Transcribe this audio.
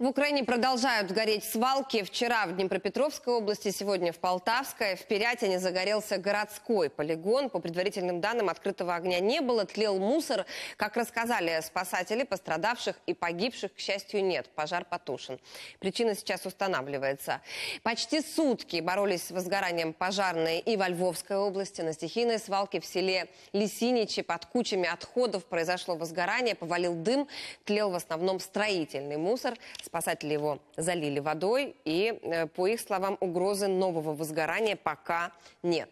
В Украине продолжают гореть свалки. Вчера в Днепропетровской области, сегодня в Полтавской. В Перятине загорелся городской полигон. По предварительным данным, открытого огня не было. Тлел мусор. Как рассказали спасатели, пострадавших и погибших, к счастью, нет. Пожар потушен. Причина сейчас устанавливается. Почти сутки боролись с возгоранием пожарные и во Львовской области. На стихийной свалке в селе Лисиничи под кучами отходов произошло возгорание. Повалил дым. Тлел в основном строительный мусор. Спасатели его залили водой, и, э, по их словам, угрозы нового возгорания пока нет.